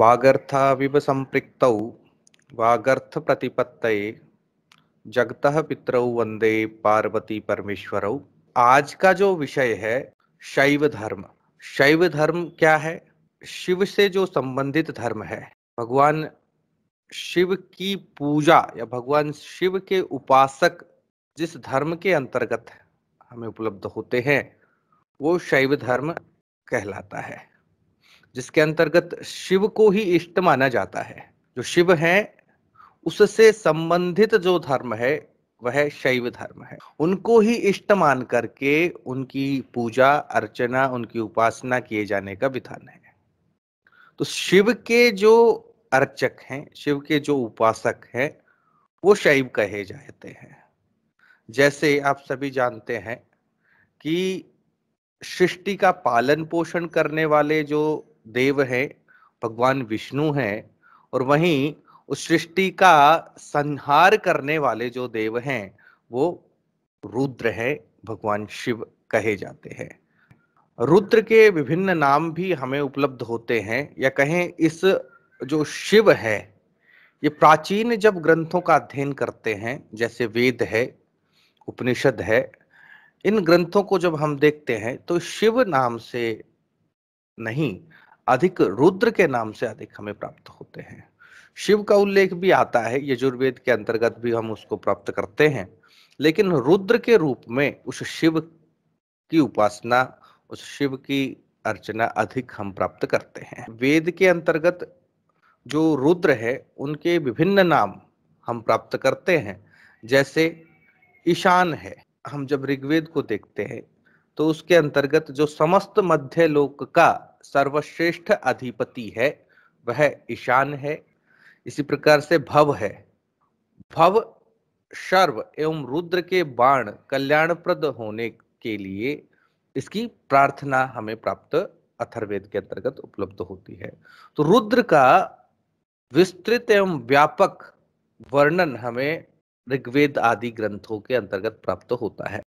वागर्थाविव वागर्थ वागर्थप्रतिपत्तये जगतः पितरौ वंदे पार्वती परमेश्वरौ आज का जो विषय है शैव धर्म शैव धर्म क्या है शिव से जो संबंधित धर्म है भगवान शिव की पूजा या भगवान शिव के उपासक जिस धर्म के अंतर्गत हमें उपलब्ध होते हैं वो शैव धर्म कहलाता है जिसके अंतर्गत शिव को ही इष्ट माना जाता है जो शिव है उससे संबंधित जो धर्म है वह शैव धर्म है उनको ही इष्ट मान करके उनकी पूजा अर्चना उनकी उपासना किए जाने का विधान है तो शिव के जो अर्चक हैं शिव के जो उपासक हैं वो शैव कहे जाते हैं जैसे आप सभी जानते हैं कि सृष्टि का पालन पोषण करने वाले जो देव है भगवान विष्णु है और वहीं उस सृष्टि का संहार करने वाले जो देव हैं वो रुद्र है भगवान शिव कहे जाते हैं रुद्र के विभिन्न नाम भी हमें उपलब्ध होते हैं या कहें इस जो शिव है ये प्राचीन जब ग्रंथों का अध्ययन करते हैं जैसे वेद है उपनिषद है इन ग्रंथों को जब हम देखते हैं तो शिव नाम से नहीं अधिक रुद्र के नाम से अधिक हमें प्राप्त होते हैं शिव का उल्लेख भी आता है यजुर्वेद के अंतर्गत भी हम उसको प्राप्त करते हैं लेकिन रुद्र के रूप में उस शिव की उपासना उस शिव की अर्चना अधिक हम प्राप्त करते हैं वेद के अंतर्गत जो रुद्र है उनके विभिन्न नाम हम प्राप्त करते हैं जैसे ईशान है हम जब ऋग्वेद को देखते हैं तो उसके अंतर्गत जो समस्त मध्य लोक का सर्वश्रेष्ठ अधिपति है वह ईशान है इसी प्रकार से भव है भव शर्व एवं रुद्र के बाण कल्याणप्रद होने के लिए इसकी प्रार्थना हमें प्राप्त अथर्वेद के अंतर्गत उपलब्ध होती है तो रुद्र का विस्तृत एवं व्यापक वर्णन हमें ऋग्वेद आदि ग्रंथों के अंतर्गत प्राप्त होता है